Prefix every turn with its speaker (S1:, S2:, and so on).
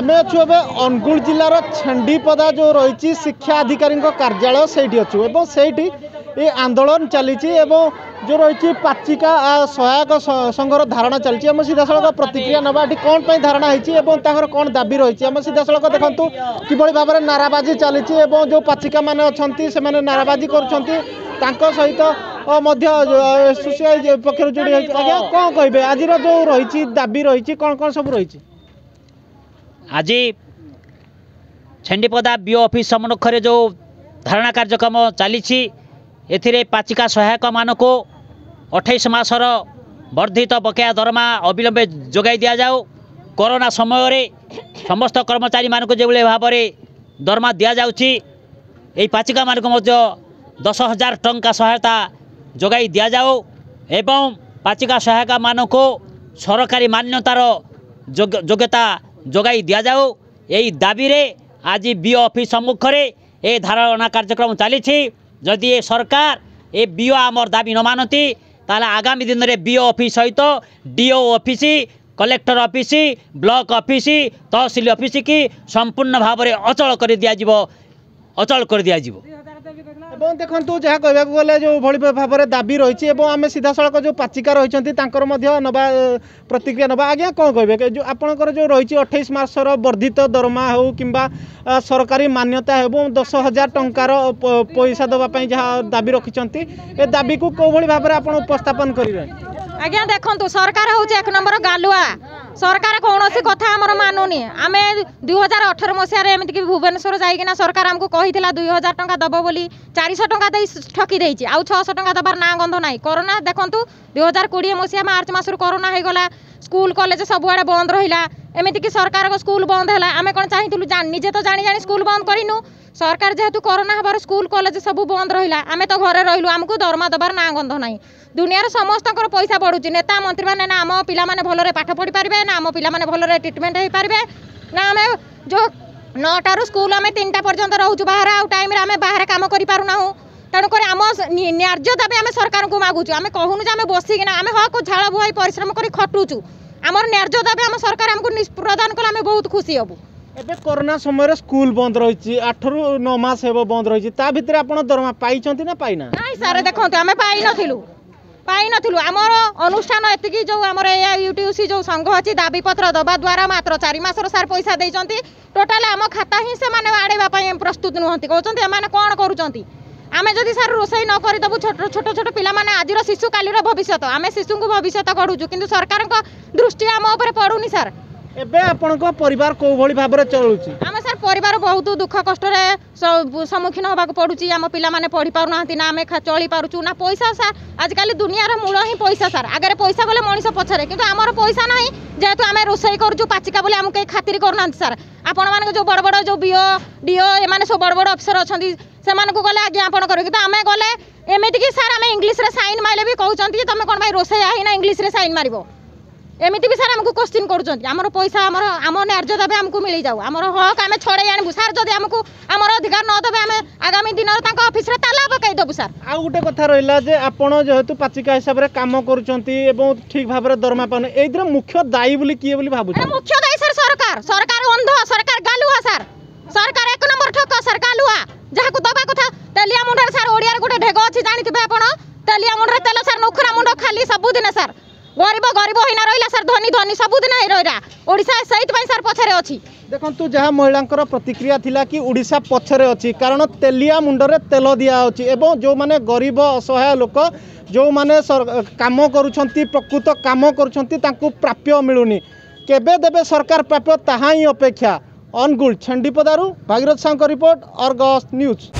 S1: ଆମେ ଅଛୁ ଏବେ ଅନୁଗୁଳ ଜିଲ୍ଲାର ଛେଣ୍ଡିପଦା ଯେଉଁ ରହିଛି ଶିକ୍ଷା ଅଧିକାରୀଙ୍କ କାର୍ଯ୍ୟାଳୟ ସେଇଠି ଅଛୁ ଏବଂ ସେଇଠି ଏ ଆନ୍ଦୋଳନ ଚାଲିଛି ଏବଂ ଯେଉଁ ରହିଛି ପାଚିକା ସହାୟକ ସଂଘର ଧାରଣା ଚାଲିଛି ଆମେ ସିଧାସଳଖ ପ୍ରତିକ୍ରିୟା ନେବା ଏଠି କ'ଣ ପାଇଁ ଧାରଣା ହେଇଛି ଏବଂ ତାଙ୍କର କ'ଣ ଦାବି ରହିଛି ଆମେ ସିଧାସଳଖ ଦେଖନ୍ତୁ କିଭଳି ଭାବରେ ନାରାବାଜି ଚାଲିଛି ଏବଂ ଯେଉଁ ପାଚିକାମାନେ ଅଛନ୍ତି ସେମାନେ ନାରାବାଜି କରୁଛନ୍ତି ତାଙ୍କ ସହିତ ମଧ୍ୟ ଏସୋସିଆଇ ପକ୍ଷରୁ ଯୋଡ଼ି ଆଜ୍ଞା କ'ଣ କହିବେ ଆଜିର ଯେଉଁ ରହିଛି ଦାବି ରହିଛି କ'ଣ କ'ଣ ସବୁ ରହିଛି
S2: ଆଜି ଛେଣ୍ଡିପଦା ବିଓ ଅଫିସ୍ ସମ୍ମୁଖରେ ଯେଉଁ ଧାରଣା କାର୍ଯ୍ୟକ୍ରମ ଚାଲିଛି ଏଥିରେ ପାଚିକା ସହାୟକମାନଙ୍କୁ ଅଠେଇଶ ମାସର ବର୍ଦ୍ଧିତ ବକେୟା ଦରମା ଅବିଳମ୍ବେ ଯୋଗାଇ ଦିଆଯାଉ କରୋନା ସମୟରେ ସମସ୍ତ କର୍ମଚାରୀମାନଙ୍କୁ ଯେଉଁଭଳି ଭାବରେ ଦରମା ଦିଆଯାଉଛି ଏହି ପାଚିକାମାନଙ୍କୁ ମଧ୍ୟ ଦଶ ହଜାର ଟଙ୍କା ସହାୟତା ଯୋଗାଇ ଦିଆଯାଉ ଏବଂ ପାଚିକା ସହାୟକାମାନଙ୍କୁ ସରକାରୀ ମାନ୍ୟତାର ଯୋଗ୍ୟତା ଯୋଗାଇ ଦିଆଯାଉ ଏହି ଦାବିରେ ଆଜି ବିଓ ଅଫିସ୍ ସମ୍ମୁଖରେ ଏ ଧାରଣା କାର୍ଯ୍ୟକ୍ରମ ଚାଲିଛି ଯଦି ଏ ସରକାର ଏ ବିଓ ଆମର ଦାବି ନ ମାନନ୍ତି ତାହେଲେ ଆଗାମୀ ଦିନରେ ବିଓ ଅଫିସ୍ ସହିତ DO office collector office block office tehsil office କି ସମ୍ପୂର୍ଣ୍ଣ ଭାବରେ ଅଚଳ କରି ଦିଆଯିବ ଅଚଳ କରିଦିଆଯିବ
S1: এবং দেখন্তু যা কইবাকু গলে যে ভলি ভাবে দাবি রয়েছে এবং আমি সিধাসলখ যে পাচিকা রয়েছেন তাঁকর নবা প্রতিক্রিয়া নবা আজ্ঞা কম কইবে আপনার যে রয়েছে অঠেইশ মাসর বর্ধিত দরমা হো কিংবা সরকারি মান্যতা এবং দশ হাজার টঙ্কার পয়সা দেওয়া যা দাবি রাখিছেন এ দাবি কু কোভাবে ভাবে আপনার উপস্থাপন করবে
S3: আজ্ঞা দেখুন সরকার হচ্ছে এক নম্বর গালুয়া সরকার কৌশি কথা আমার মানুনি আমি দুই হাজার অঠর মশার এমনকি ভুবনেশ্বর যাইকিনা সরকার আমি কহিলা দুই হাজার টাকা দেব বলে চারিশহ টাকা দিয়ে ঠকি দিয়েছি আউ ছশ টাকা দেবার না গন্ধ নাই করোনা দেখুন দুই হাজার কোড়িয়ে মশা মার্চ মাসর করোনা হয়ে গলা স্কুল কলেজ সবুড়ে বন্ধ রহিলা এমিতিকি সরকার স্কুল বন্ধ হল আমি কোণ চাইলু নিজে তো জাঁ জাঁ স্কুল বন্ধ করিনু সরকার যেহেতু করোনা হবার স্কুল কলেজ সবু বন্ধ রহিলা আমি তো ঘরে রইলু আমি দরমা দেবার না গন্ধ নাই দুনিয়ার সমস্ত পয়সা বড়ুচি নেতা মন্ত্রী মানে না আম পিলা মানে ভালরে পাঠ পড়ি পারবে না আম পিলা মানে ভালরে ট্রিটমেন্ট হয়ে পারবে না আমি যে নটার স্কুল আমি তিনটা পর্যন্ত রহুছু বাহারে আউ টাইমে আমি বাহারে কাম করে পু না করে আম ন্যায্য দাবি আমি সরকারকে মাগুছু আমি কুনু যে আমি বসিকি না আমি হক ঝাল বুহাই পরিশ্রম করে খটুছু আমার ন্যায্য দেবে আমার সরকার আমাকে প্রদান কলে আমি বহুত খুশি
S1: হবু এবে করোনা সময়ের স্কুল বন্ধ রয়েছে আঠর ন মাস হব বন্ধ রয়েছে তা ভিতরে আপনার দরমা পাইছেন না পাই না নাই স্যার দেখুন আমি পাই নথিলু
S3: পাই নথিলু আমার অনুষ্ঠান এতিকি যে আমার ইউটিউসি যে সংঘ আছে দাবিপত্র দেওয়া দ্বারা মাত্র চারি মাসর স্যার পয়সা দিয়েছেন টোটাল আম খাতা হি সে আড়াইবা প্রস্তুত নুহতি কৌন এমানে কোণ করুচার আমি যদি স্যার ରୋଷେଇ ନ କରିଦେବୁ ଛୋଟ ଛୋଟ ଛୋଟ ପିଲାମାନେ ଆଜିର ଶିଶୁ କାଲିର ଭବିଷ୍ୟତ ଆମେ ଶିଶୁଙ୍କୁ ଭବିଷ୍ୟତ ଗଢ଼ୁଛୁ କିନ୍ତୁ ସରକାରଙ୍କ ଦୃଷ୍ଟି ଆମ ଉପରେ ପଡ଼ୁନି ସାର୍
S1: ଏବେ ଆପଣଙ୍କ ପରିବାର କୋଉଭଳି ଭାବରେ ଚଳୁଛି
S3: ଆମେ ସାର୍ ପରିବାର ବହୁତ ଦୁଃଖ କଷ୍ଟରେ ସମ୍ମୁଖୀନ ହେବାକୁ ପଡ଼ୁଛି ଆମ ପିଲାମାନେ ପଢ଼ି ପାରୁନାହାନ୍ତି ନା ଆମେ ଚଳିପାରୁଛୁ ନା ପଇସା ସାର୍ ଆଜିକାଲି ଦୁନିଆର ମୂଳ ହିଁ ପଇସା ସାର୍ ଆଗରେ ପଇସା ବୋଲେ ମଣିଷ ପଛରେ କିନ୍ତୁ ଆମର ପଇସା ନାହିଁ ଯେହେତୁ ଆମେ ରୋଷେଇ କରୁଛୁ ପାଚିକା ବୋଲି ଆମକୁ କେହି ଖାତିରି କରୁନାହାନ୍ତି ସାର୍ ଆପଣମାନଙ୍କ ଯେଉଁ ବଡ଼ ବଡ଼ ଯେଉଁ ବିଓ ଡିଓ ଏମାନେ ସବୁ ବଡ଼ ବଡ଼ ଅଫିସର ଅଛନ୍ତି ସେମାନଙ୍କୁ ଗଲେ ଆଜ୍ଞା ଆପଣ କରିକି ତ ଆମେ ଗଲେ ଏମିତିକି ସାର୍ ଆମେ ଇଂଲିଶରେ ସାଇନ୍ ମାରିଲେ ବି କହୁଛନ୍ତି ଯେ ତୁମେ କ'ଣ ପାଇଁ ରୋଷେଇଆ ହେଇନା ଇଂଲିଶରେ ସାଇନ୍ ମାରିବ ଏମିତି ବି ସାର୍ ଆମକୁ କୋଶ୍ଚିନ୍ କରୁଛନ୍ତି ଆମର ପଇସା ଆମର ଆମ ନ୍ୟାର୍ଯ୍ୟ ଦେବେ ଆମକୁ ମିଳିଯାଉ ଆମର ହକ୍ ଆମେ ଛଡ଼େଇ ଆଣିବୁ ସାର୍ ଯଦି ଆମକୁ ଆମର ଅଧିକାର ନ ଦେବେ ଆମେ ଆଗାମୀ ଦିନରେ ତାଙ୍କ ଅଫିସରେ
S1: ତାଲା ପକାଇ ଦେବୁ ସାର୍ ଆଉ ଗୋଟେ କଥା ରହିଲା ଯେ ଆପଣ ଯେହେତୁ ପାଚିକା ହିସାବରେ କାମ କରୁଛନ୍ତି ଏବଂ ଠିକ୍ ଭାବରେ ଦରମା ପାଉନି ଏଇଥିରେ ମୁଖ୍ୟ ଦାୟୀ ବୋଲି କିଏ ବୋଲି ଭାବୁଛନ୍ତି
S3: ମୁଖ୍ୟ ଦାୟୀ ସାର୍ ସରକାର ସରକାର ଅନ୍ଧ ସରକାର ଗାଲୁଆ ସାର୍ ସରକାର ଏକ ନମ୍ବର ଠକ ସାର୍ ଗାଲୁଆ ଯାହାକୁ ଦେବା କଥା ତେଲିଆ ମୁଣ୍ଡରେ ସାର୍ ଓଡ଼ିଆରେ ଗୋଟେ ଢେଗ ଅଛି ଜାଣିଥିବେ ଆପଣ ତେଲିଆ ମୁଣ୍ଡରେ ତେଲ ସାର୍ ନୁଖୁରା ମୁଣ୍ଡ ଖାଲି ସବୁଦିନ ସାର୍ ଗରିବ ଗରିବ ହେଇନା ରହିଲା ସାର୍ ଧନୀ ଧନୀ ସବୁଦିନ ହେଇ ରହିଲା ଓଡ଼ିଶା ସେଇଥିପାଇଁ ସାର୍ ପଛରେ ଅଛି
S1: ଦେଖନ୍ତୁ ଯାହା ମହିଳାଙ୍କର ପ୍ରତିକ୍ରିୟା ଥିଲା କି ଓଡ଼ିଶା ପଛରେ ଅଛି କାରଣ ତେଲିଆ ମୁଣ୍ଡରେ ତେଲ ଦିଆହେଉଛି ଏବଂ ଯେଉଁମାନେ ଗରିବ ଅସହାୟ ଲୋକ ଯେଉଁମାନେ କାମ କରୁଛନ୍ତି ପ୍ରକୃତ କାମ କରୁଛନ୍ତି ତାଙ୍କୁ ପ୍ରାପ୍ୟ ମିଳୁନି କେବେ ଦେବେ ସରକାର ପ୍ରାପ୍ୟ ତାହା ହିଁ ଅପେକ୍ଷା अनुगुल छेन्डीपदार भागीरथ साहको रिपोर्ट अर्ग न्यूज।